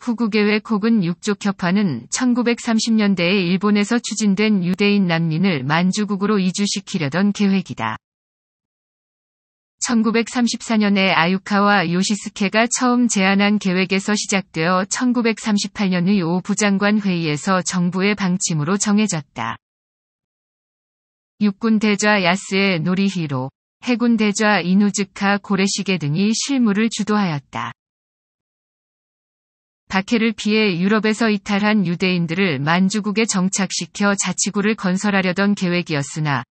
후국의회 혹은 육족협화는 1930년대에 일본에서 추진된 유대인 난민을 만주국으로 이주시키려던 계획이다. 1934년에 아유카와 요시스케가 처음 제안한 계획에서 시작되어 1938년의 오부장관 회의에서 정부의 방침으로 정해졌다. 육군 대좌 야스의 노리히로, 해군 대좌 이누즈카 고레시게 등이 실무를 주도하였다. 박해를 피해 유럽에서 이탈한 유대인들을 만주국에 정착시켜 자치구를 건설하려던 계획이었으나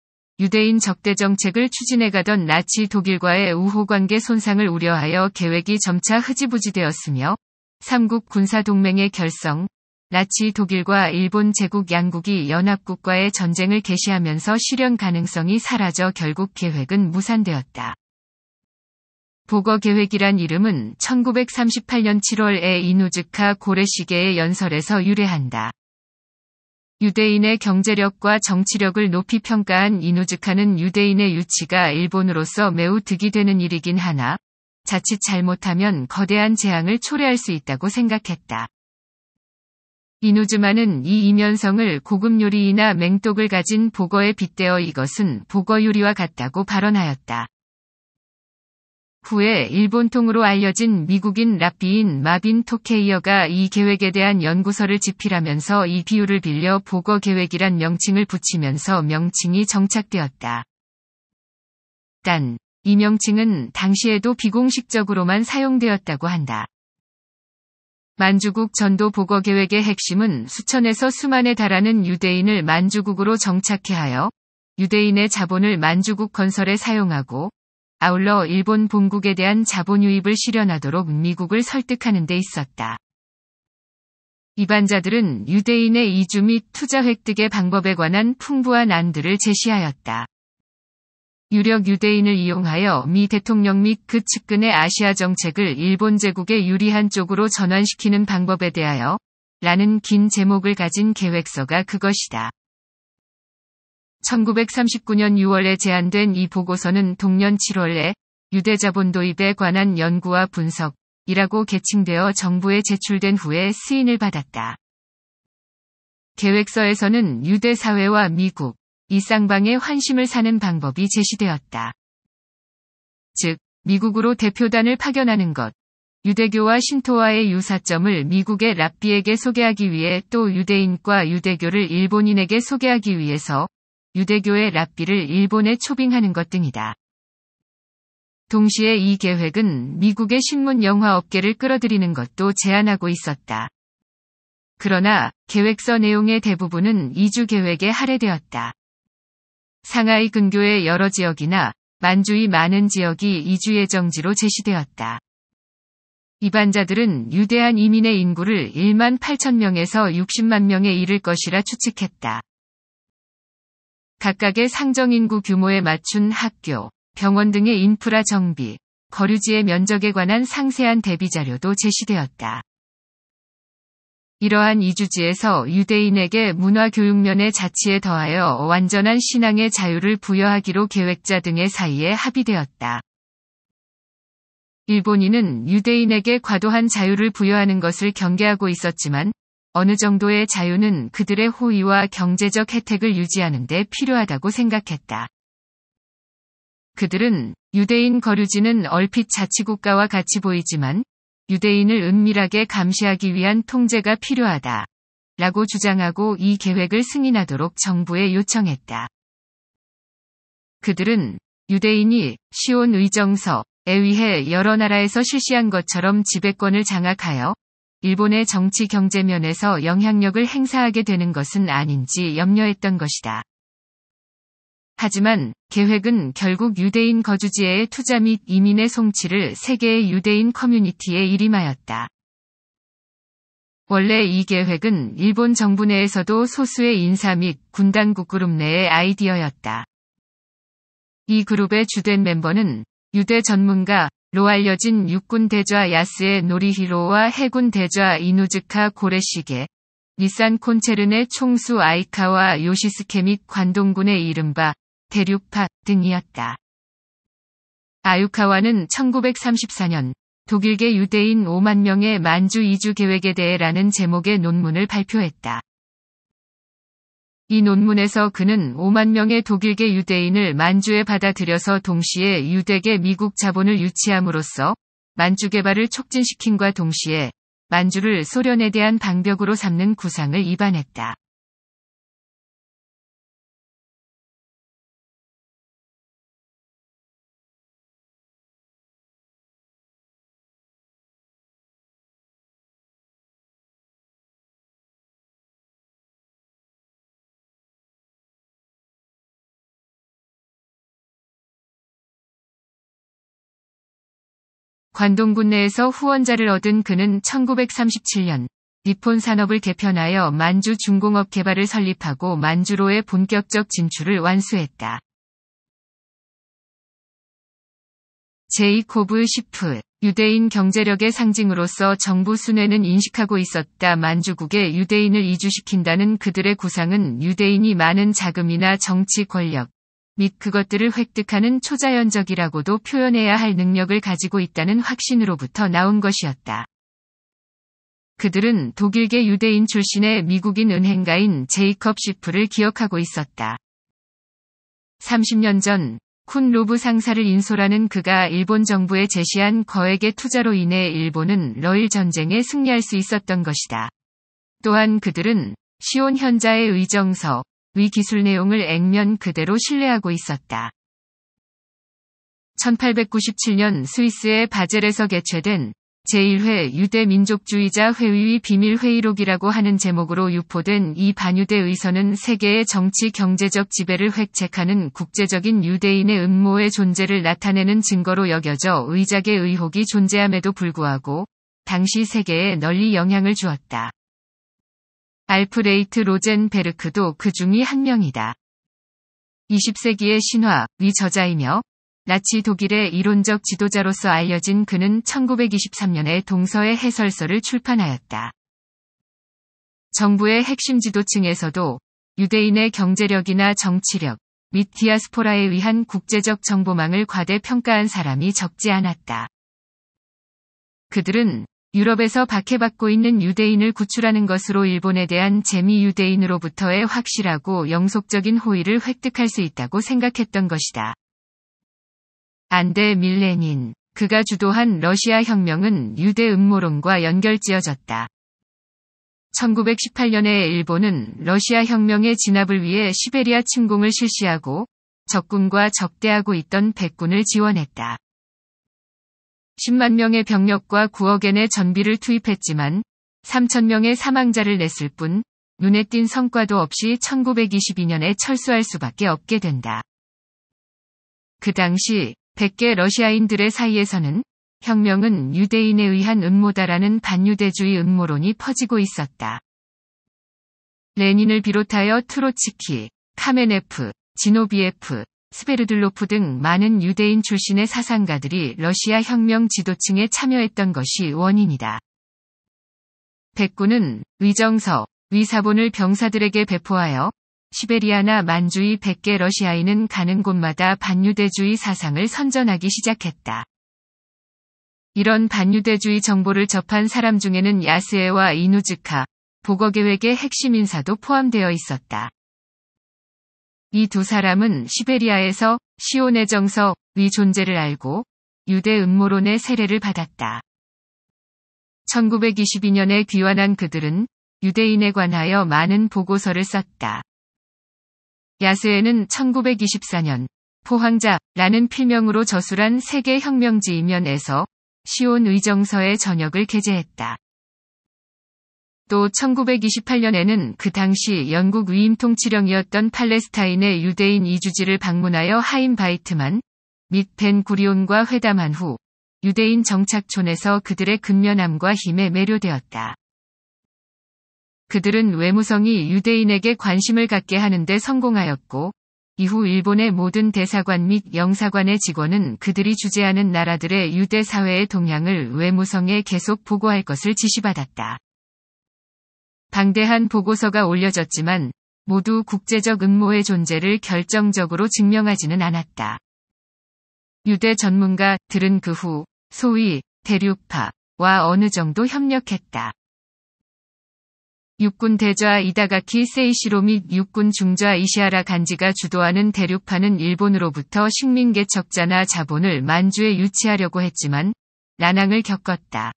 유대인 적대 정책을 추진해가던 나치 독일과의 우호관계 손상을 우려하여 계획이 점차 흐지부지되었으며 3국 군사동맹의 결성, 나치 독일과 일본 제국 양국이 연합국과의 전쟁을 개시하면서 실현 가능성이 사라져 결국 계획은 무산되었다. 보거 계획이란 이름은 1938년 7월에 이노즈카 고래시계의 연설에서 유래한다. 유대인의 경제력과 정치력을 높이 평가한 이노즈카는 유대인의 유치가 일본으로서 매우 득이 되는 일이긴 하나 자칫 잘못하면 거대한 재앙을 초래할 수 있다고 생각했다. 이누즈마는 이 이면성을 고급 요리이나 맹독을 가진 보거에 빗대어 이것은 보거 요리와 같다고 발언하였다. 후에 일본통으로 알려진 미국인 랍비인 마빈 토케이어가 이 계획에 대한 연구서를 집필하면서 이비율을 빌려 보거 계획이란 명칭을 붙이면서 명칭이 정착되었다. 단, 이 명칭은 당시에도 비공식적으로만 사용되었다고 한다. 만주국 전도 보거 계획의 핵심은 수천에서 수만에 달하는 유대인을 만주국으로 정착해 하여 유대인의 자본을 만주국 건설에 사용하고 아울러 일본 본국에 대한 자본 유입을 실현하도록 미국을 설득하는 데 있었다. 이반자들은 유대인의 이주 및 투자 획득의 방법에 관한 풍부한 안들을 제시하였다. 유력 유대인을 이용하여 미 대통령 및 그 측근의 아시아 정책을 일본 제국에 유리한 쪽으로 전환시키는 방법에 대하여 라는 긴 제목을 가진 계획서가 그것이다. 1939년 6월에 제안된 이 보고서는 동년 7월에 유대자본 도입에 관한 연구와 분석이라고 계칭되어 정부에 제출된 후에 쓰인을 받았다. 계획서에서는 유대 사회와 미국, 이 쌍방의 환심을 사는 방법이 제시되었다. 즉, 미국으로 대표단을 파견하는 것, 유대교와 신토와의 유사점을 미국의 랍비에게 소개하기 위해 또 유대인과 유대교를 일본인에게 소개하기 위해서 유대교의 랍비를 일본에 초빙하는 것 등이다. 동시에 이 계획은 미국의 신문 영화 업계를 끌어들이는 것도 제안하고 있었다. 그러나 계획서 내용의 대부분은 이주 계획에 할애되었다. 상하이 근교의 여러 지역이나 만주의 많은 지역이 이주예 정지로 제시되었다. 이반자들은 유대한 이민의 인구를 1만 8천 명에서 60만 명에 이를 것이라 추측했다. 각각의 상정인구 규모에 맞춘 학교, 병원 등의 인프라 정비, 거류지의 면적에 관한 상세한 대비 자료도 제시되었다. 이러한 이주지에서 유대인에게 문화교육면의 자치에 더하여 완전한 신앙의 자유를 부여하기로 계획자 등의 사이에 합의되었다. 일본인은 유대인에게 과도한 자유를 부여하는 것을 경계하고 있었지만 어느 정도의 자유는 그들의 호의와 경제적 혜택을 유지하는 데 필요하다고 생각했다. 그들은 유대인 거류지는 얼핏 자치국가와 같이 보이지만 유대인을 은밀하게 감시하기 위한 통제가 필요하다. 라고 주장하고 이 계획을 승인하도록 정부에 요청했다. 그들은 유대인이 시온 의정서에 의해 여러 나라에서 실시한 것처럼 지배권을 장악하여 일본의 정치 경제 면에서 영향력을 행사하게 되는 것은 아닌지 염려했던 것이다. 하지만 계획은 결국 유대인 거주지의 투자 및 이민의 송치를 세계의 유대인 커뮤니티에 이임하였다 원래 이 계획은 일본 정부 내에서도 소수의 인사 및군단국 그룹 내의 아이디어였다. 이 그룹의 주된 멤버는 유대 전문가 로 알려진 육군 대좌 야스의 노리히로와 해군 대좌 이누즈카 고레시게, 니산 콘체른의 총수 아이카와 요시스케 및 관동군의 이른바 대륙파 등이었다. 아유카와는 1934년 독일계 유대인 5만 명의 만주 이주 계획에 대해라는 제목의 논문을 발표했다. 이 논문에서 그는 5만 명의 독일계 유대인을 만주에 받아들여서 동시에 유대계 미국 자본을 유치함으로써 만주 개발을 촉진시킨과 동시에 만주를 소련에 대한 방벽으로 삼는 구상을 입안했다. 관동군 내에서 후원자를 얻은 그는 1937년 리폰 산업을 개편하여 만주 중공업 개발을 설립하고 만주로의 본격적 진출을 완수했다. 제이코브 시프 유대인 경제력의 상징으로서 정부 순회는 인식하고 있었다. 만주국에 유대인을 이주시킨다는 그들의 구상은 유대인이 많은 자금이나 정치 권력, 및 그것들을 획득하는 초자연적이라고도 표현해야 할 능력을 가지고 있다는 확신으로부터 나온 것이었다. 그들은 독일계 유대인 출신의 미국인 은행가인 제이컵 시프를 기억하고 있었다. 30년 전, 쿤 로브 상사를 인솔하는 그가 일본 정부에 제시한 거액의 투자로 인해 일본은 러일 전쟁에 승리할 수 있었던 것이다. 또한 그들은 시온 현자의 의정서, 위 기술 내용을 액면 그대로 신뢰하고 있었다. 1897년 스위스의 바젤에서 개최된 제1회 유대민족주의자 회의의 비밀회의록이라고 하는 제목으로 유포된 이 반유대 의서는 세계의 정치 경제적 지배를 획책하는 국제적인 유대인의 음모의 존재를 나타내는 증거로 여겨져 의작의 의혹이 존재함에도 불구하고 당시 세계에 널리 영향을 주었다. 알프레이트 로젠베르크도 그 중의 한 명이다. 20세기의 신화, 위 저자이며 나치 독일의 이론적 지도자로서 알려진 그는 1923년에 동서의 해설서를 출판하였다. 정부의 핵심 지도층에서도 유대인의 경제력이나 정치력 및 디아스포라에 의한 국제적 정보망을 과대평가한 사람이 적지 않았다. 그들은 유럽에서 박해받고 있는 유대인을 구출하는 것으로 일본에 대한 재미 유대인으로부터의 확실하고 영속적인 호의를 획득할 수 있다고 생각했던 것이다. 안데 밀레닌, 그가 주도한 러시아 혁명은 유대 음모론과 연결지어졌다. 1918년에 일본은 러시아 혁명의 진압을 위해 시베리아 침공을 실시하고 적군과 적대하고 있던 백군을 지원했다. 10만 명의 병력과 9억엔의 전비를 투입했지만 3천 명의 사망자를 냈을 뿐 눈에 띈 성과도 없이 1922년에 철수할 수밖에 없게 된다. 그 당시 100개 러시아인들의 사이에서는 혁명은 유대인에 의한 음모다라는 반유대주의 음모론이 퍼지고 있었다. 레닌을 비롯하여 트로츠키, 카메네프, 지노비에프, 스베르들로프 등 많은 유대인 출신의 사상가들이 러시아 혁명 지도층에 참여했던 것이 원인이다. 백군은 위정서 위사본을 병사들에게 배포하여 시베리아나 만주의 100개 러시아인은 가는 곳마다 반유대주의 사상을 선전하기 시작했다. 이런 반유대주의 정보를 접한 사람 중에는 야스에와 이누즈카, 보거계획의 핵심 인사도 포함되어 있었다. 이두 사람은 시베리아에서 시온의 정서위 존재를 알고 유대 음모론의 세례를 받았다. 1922년에 귀환한 그들은 유대인에 관하여 많은 보고서를 썼다. 야스에는 1924년 포항자라는 필명으로 저술한 세계 혁명지이면에서 시온 의정서의 전역을 게재했다. 또 1928년에는 그 당시 영국 위임 통치령이었던 팔레스타인의 유대인 이주지를 방문하여 하임 바이트만 및 벤 구리온과 회담한 후 유대인 정착촌에서 그들의 근면함과 힘에 매료되었다. 그들은 외무성이 유대인에게 관심을 갖게 하는데 성공하였고 이후 일본의 모든 대사관 및 영사관의 직원은 그들이 주재하는 나라들의 유대 사회의 동향을 외무성에 계속 보고할 것을 지시받았다. 방대한 보고서가 올려졌지만 모두 국제적 음모의 존재를 결정적으로 증명하지는 않았다. 유대 전문가들은 그 후 소위 대륙파와 어느 정도 협력했다. 육군 대좌 이다가키 세이시로 및 육군 중좌 이시하라 간지가 주도하는 대륙파는 일본으로부터 식민계 적자나 자본을 만주에 유치하려고 했지만 난항을 겪었다.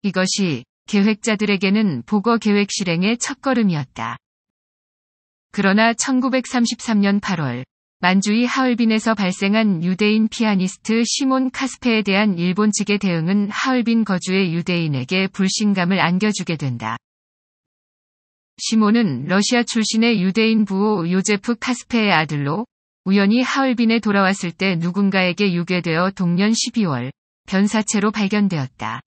이것이 계획자들에게는 보거 계획 실행의 첫걸음이었다. 그러나 1933년 8월 만주의 하얼빈에서 발생한 유대인 피아니스트 시몬 카스페에 대한 일본 측의 대응은 하얼빈 거주의 유대인에게 불신감을 안겨주게 된다. 시몬은 러시아 출신의 유대인 부호 요제프 카스페의 아들로 우연히 하얼빈에 돌아왔을 때 누군가에게 유괴되어 동년 12월 변사체로 발견되었다.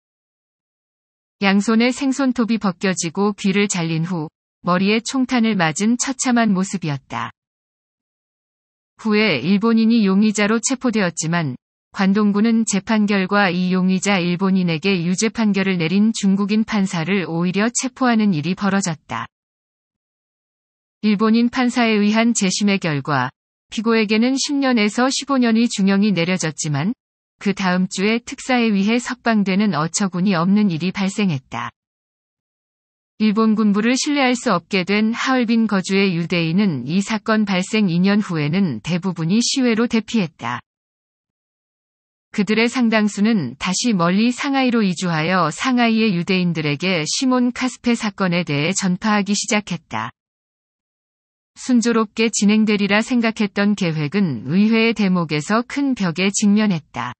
양손에 생손톱이 벗겨지고 귀를 잘린 후 머리에 총탄을 맞은 처참한 모습이었다. 후에 일본인이 용의자로 체포되었지만 관동군은 재판 결과 이 용의자 일본인에게 유죄 판결을 내린 중국인 판사를 오히려 체포하는 일이 벌어졌다. 일본인 판사에 의한 재심의 결과 피고에게는 10년에서 15년의 중형이 내려졌지만 그 다음 주에 특사에 의해 석방되는 어처구니 없는 일이 발생했다. 일본 군부를 신뢰할 수 없게 된 하얼빈 거주의 유대인은 이 사건 발생 2년 후에는 대부분이 시외로 대피했다. 그들의 상당수는 다시 멀리 상하이로 이주하여 상하이의 유대인들에게 시몬 카스페 사건에 대해 전파하기 시작했다. 순조롭게 진행되리라 생각했던 계획은 의회의 대목에서 큰 벽에 직면했다.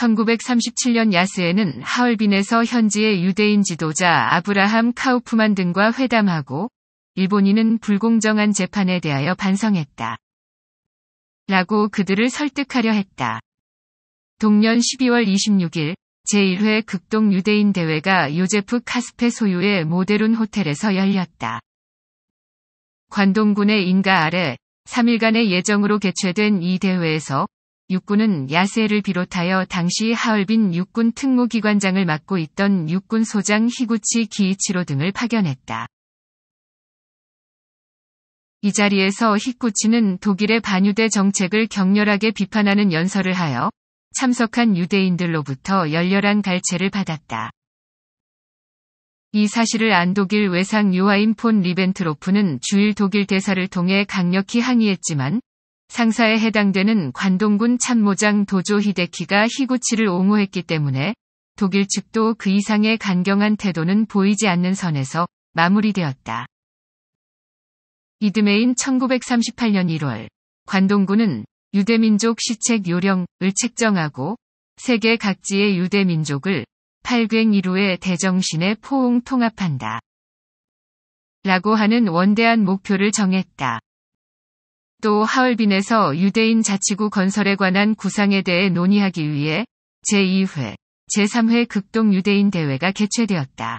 1937년 야스에는 하얼빈에서 현지의 유대인 지도자 아브라함 카우프만 등과 회담하고 일본인은 불공정한 재판에 대하여 반성했다. 라고 그들을 설득하려 했다. 동년 12월 26일 제1회 극동 유대인 대회가 요제프 카스페 소유의 모데룬 호텔에서 열렸다. 관동군의 인가 아래 3일간의 예정으로 개최된 이 대회에서 육군은 야세를 비롯하여 당시 하얼빈 육군 특무기관장을 맡고 있던 육군 소장 히구치 기이치로 등을 파견했다. 이 자리에서 히쿠치는 독일의 반유대 정책을 격렬하게 비판하는 연설을 하여 참석한 유대인들로부터 열렬한 갈채를 받았다. 이 사실을 안 독일 외상 요하인폰 리벤트로프는 주일 독일 대사를 통해 강력히 항의했지만 상사에 해당되는 관동군 참모장 도조 히데키가 히구치를 옹호했기 때문에 독일 측도 그 이상의 강경한 태도는 보이지 않는 선에서 마무리되었다. 이듬해인 1938년 1월 관동군은 유대민족 시책 요령을 책정하고 세계 각지의 유대민족을 팔괭 이루의 대정신에 포옹 통합한다. 라고 하는 원대한 목표를 정했다. 또 하얼빈에서 유대인 자치구 건설에 관한 구상에 대해 논의하기 위해 제2회, 제3회 극동 유대인 대회가 개최되었다.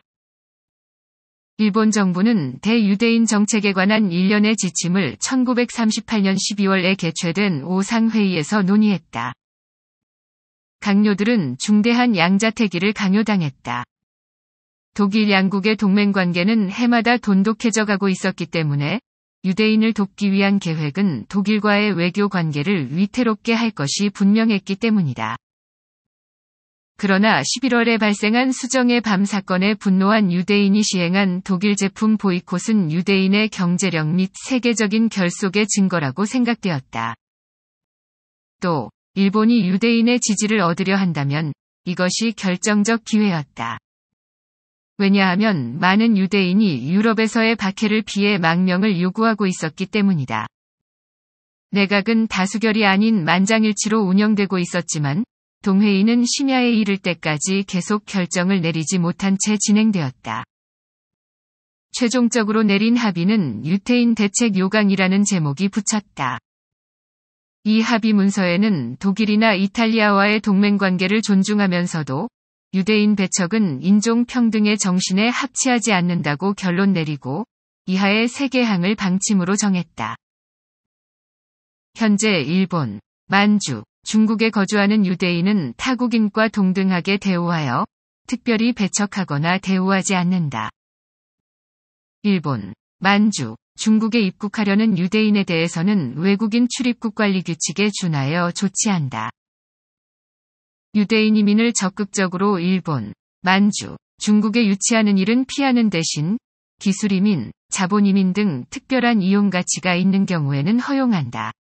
일본 정부는 대유대인 정책에 관한 일련의 지침을 1938년 12월에 개최된 오상회의에서 논의했다. 강요들은 중대한 양자태기를 강요당했다. 독일 양국의 동맹관계는 해마다 돈독해져가고 있었기 때문에 유대인을 돕기 위한 계획은 독일과의 외교 관계를 위태롭게 할 것이 분명했기 때문이다. 그러나 11월에 발생한 수정의 밤 사건에 분노한 유대인이 시행한 독일 제품 보이콧은 유대인의 경제력 및 세계적인 결속의 증거라고 생각되었다. 또, 일본이 유대인의 지지를 얻으려 한다면 이것이 결정적 기회였다. 왜냐하면 많은 유대인이 유럽에서의 박해를 피해 망명을 요구하고 있었기 때문이다. 내각은 다수결이 아닌 만장일치로 운영되고 있었지만 동회의는 심야에 이를 때까지 계속 결정을 내리지 못한 채 진행되었다. 최종적으로 내린 합의는 유태인 대책 요강이라는 제목이 붙였다. 이 합의 문서에는 독일이나 이탈리아와의 동맹 관계를 존중하면서도 유대인 배척은 인종평등의 정신에 합치하지 않는다고 결론 내리고 이하의 세계 항을 방침으로 정했다. 현재 일본, 만주, 중국에 거주하는 유대인은 타국인과 동등하게 대우하여 특별히 배척하거나 대우하지 않는다. 일본, 만주, 중국에 입국하려는 유대인에 대해서는 외국인 출입국 관리 규칙에 준하여 조치한다. 유대인 이민을 적극적으로 일본, 만주, 중국에 유치하는 일은 피하는 대신 기술 이민, 자본 이민 등 특별한 이용 가치가 있는 경우에는 허용한다.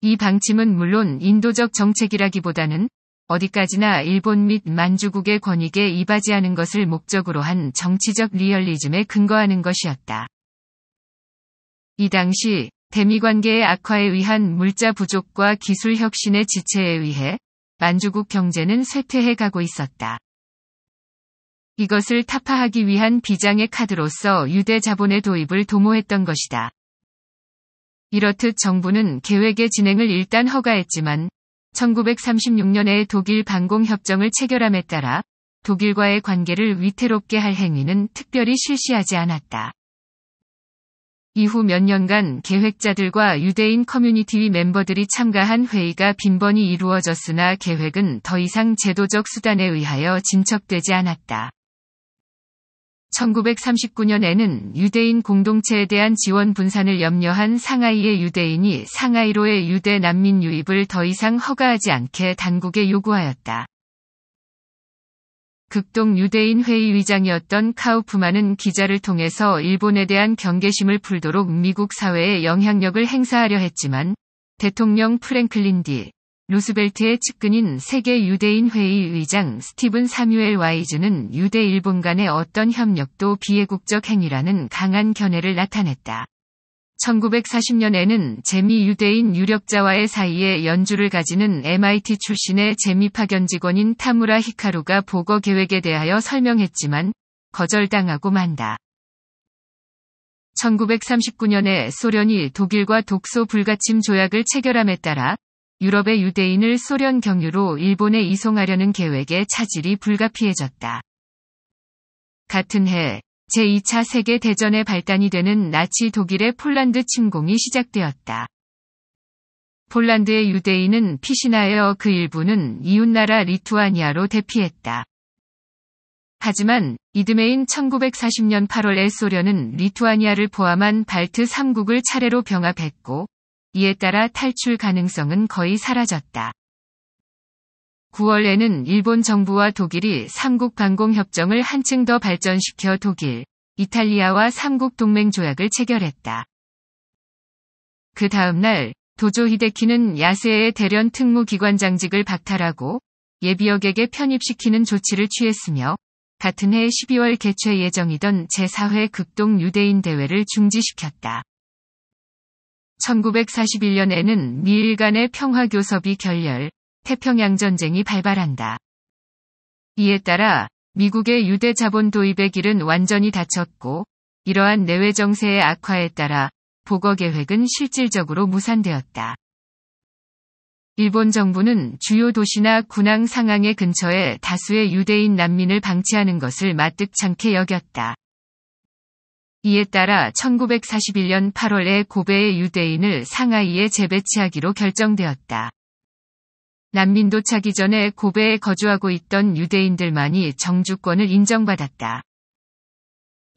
이 방침은 물론 인도적 정책이라기보다는 어디까지나 일본 및 만주국의 권익에 이바지하는 것을 목적으로 한 정치적 리얼리즘에 근거하는 것이었다. 이 당시 대미 관계의 악화에 의한 물자 부족과 기술 혁신의 지체에 의해 만주국 경제는 쇠퇴해 가고 있었다. 이것을 타파하기 위한 비장의 카드로서 유대 자본의 도입을 도모했던 것이다. 이렇듯 정부는 계획의 진행을 일단 허가했지만 1936년에 독일 반공협정을 체결함에 따라 독일과의 관계를 위태롭게 할 행위는 특별히 실시하지 않았다. 이후 몇 년간 계획자들과 유대인 커뮤니티 멤버들이 참가한 회의가 빈번히 이루어졌으나 계획은 더 이상 제도적 수단에 의하여 진척되지 않았다. 1939년에는 유대인 공동체에 대한 지원 분산을 염려한 상하이의 유대인이 상하이로의 유대 난민 유입을 더 이상 허가하지 않게 당국에 요구하였다. 극동 유대인 회의 의장이었던 카우프만은 기자를 통해서 일본에 대한 경계심을 풀도록 미국 사회에 영향력을 행사하려 했지만 대통령 프랭클린 디 루스벨트의 측근인 세계 유대인 회의 의장 스티븐 사뮤엘 와이즈는 유대 일본 간의 어떤 협력도 비애국적 행위라는 강한 견해를 나타냈다. 1940년에는 재미 유대인 유력자와의 사이에 연주를 가지는 MIT 출신의 재미 파견 직원인 타무라 히카루가 보거 계획에 대하여 설명했지만 거절당하고 만다. 1939년에 소련이 독일과 독소 불가침 조약을 체결함에 따라 유럽의 유대인을 소련 경유로 일본에 이송하려는 계획에 차질이 불가피해졌다. 같은 해 제2차 세계대전의 발단이 되는 나치 독일의 폴란드 침공이 시작되었다. 폴란드의 유대인은 피시나에어 그 일부는 이웃나라 리투아니아로 대피했다. 하지만 이듬해인 1940년 8월에 소련은 리투아니아를 포함한 발트 3국을 차례로 병합했고 이에 따라 탈출 가능성은 거의 사라졌다. 9월에는 일본 정부와 독일이 3국 방공 협정을 한층 더 발전시켜 독일, 이탈리아와 3국 동맹 조약을 체결했다. 그 다음날 도조 히데키는 야세의 대련 특무기관장직을 박탈하고 예비역에게 편입시키는 조치를 취했으며 같은 해 12월 개최 예정이던 제4회 극동 유대인 대회를 중지시켰다. 1941년에는 미일 간의 평화교섭이 결렬, 태평양 전쟁이 발발한다. 이에 따라 미국의 유대 자본 도입의 길은 완전히 닫혔고 이러한 내외 정세의 악화에 따라 보거 계획은 실질적으로 무산되었다. 일본 정부는 주요 도시나 군항 상항의 근처에 다수의 유대인 난민을 방치하는 것을 마뜩찮게 여겼다. 이에 따라 1941년 8월에 고베의 유대인을 상하이에 재배치하기로 결정되었다. 난민도 차기 전에 고베에 거주하고 있던 유대인들만이 정주권을 인정받았다.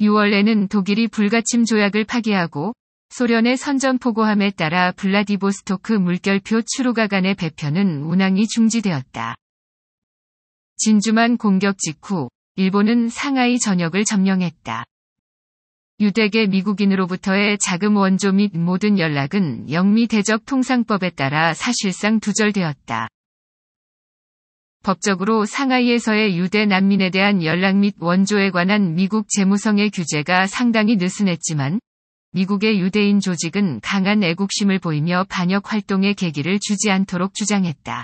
6월에는 독일이 불가침 조약을 파기하고 소련의 선전포고함에 따라 블라디보스토크 물결표 추루가 간의 배편은 운항이 중지되었다. 진주만 공격 직후 일본은 상하이 전역을 점령했다. 유대계 미국인으로부터의 자금 원조 및 모든 연락은 영미 대적 통상법에 따라 사실상 두절되었다. 법적으로 상하이에서의 유대 난민에 대한 연락 및 원조에 관한 미국 재무성의 규제가 상당히 느슨했지만 미국의 유대인 조직은 강한 애국심을 보이며 반역 활동의 계기를 주지 않도록 주장했다.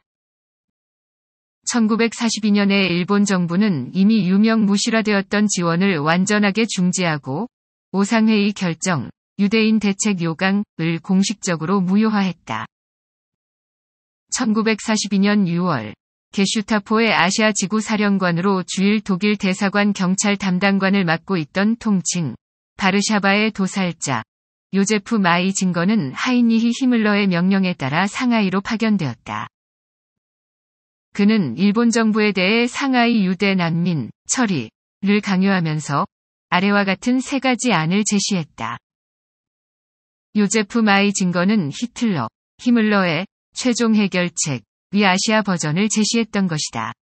1942년에 일본 정부는 이미 유명 무실화되었던 지원을 완전하게 중지하고 오상회의 결정, 유대인 대책 요강을 공식적으로 무효화했다. 1942년 6월 게슈타포의 아시아 지구 사령관으로 주일 독일 대사관 경찰 담당관을 맡고 있던 통칭 바르샤바의 도살자 요제프 마이 증거는 하인니히히믈러의 명령에 따라 상하이로 파견되었다. 그는 일본 정부에 대해 상하이 유대 난민 처리를 강요하면서 아래와 같은 세 가지 안을 제시했다. 요제프 마이 증거는 히틀러, 히믈러의 최종 해결책, 위아시아 버전을 제시했던 것이다.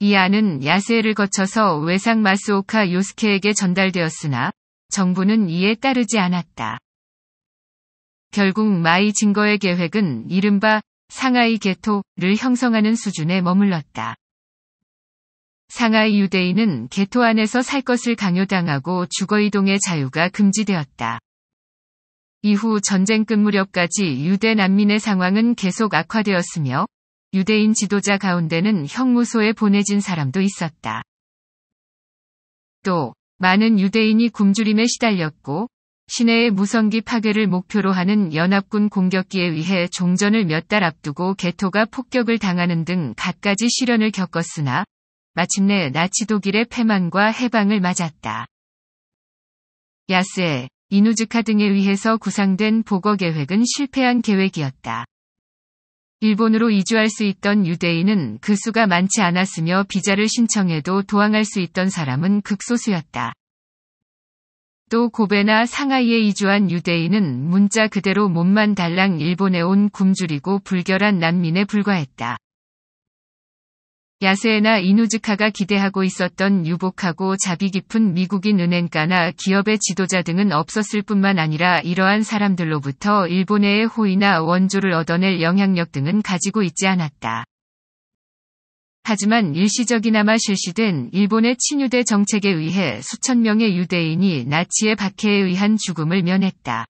이안은 야세를 거쳐서 외상 마스오카 요스케에게 전달되었으나 정부는 이에 따르지 않았다. 결국 마이 증거의 계획은 이른바 상하이 게토를 형성하는 수준에 머물렀다. 상하이 유대인은 게토 안에서 살 것을 강요당하고 주거 이동의 자유가 금지되었다. 이후 전쟁 끝 무렵까지 유대 난민의 상황은 계속 악화되었으며 유대인 지도자 가운데는 형무소에 보내진 사람도 있었다. 또 많은 유대인이 굶주림에 시달렸고 시내의 무성기 파괴를 목표로 하는 연합군 공격기에 의해 종전을 몇 달 앞두고 개토가 폭격을 당하는 등 갖가지 시련을 겪었으나 마침내 나치 독일의 패망과 해방을 맞았다. 야스 이누즈카 등에 의해서 구상된 보거 계획은 실패한 계획이었다. 일본으로 이주할 수 있던 유대인은 그 수가 많지 않았으며 비자를 신청해도 도항할수 있던 사람은 극소수였다. 또 고베나 상하이에 이주한 유대인은 문자 그대로 몸만 달랑 일본에 온 굶주리고 불결한 난민에 불과했다. 야세에나 이누즈카가 기대하고 있었던 유복하고 자비 깊은 미국인 은행가나 기업의 지도자 등은 없었을 뿐만 아니라 이러한 사람들로부터 일본의 호의나 원조를 얻어낼 영향력 등은 가지고 있지 않았다. 하지만 일시적이나마 실시된 일본의 친유대 정책에 의해 수천 명의 유대인이 나치의 박해에 의한 죽음을 면했다.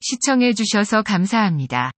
시청해주셔서 감사합니다.